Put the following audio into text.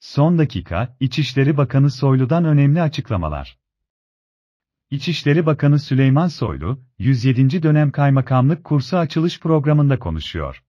Son dakika, İçişleri Bakanı Soylu'dan önemli açıklamalar. İçişleri Bakanı Süleyman Soylu, 107. dönem kaymakamlık kursu açılış programında konuşuyor.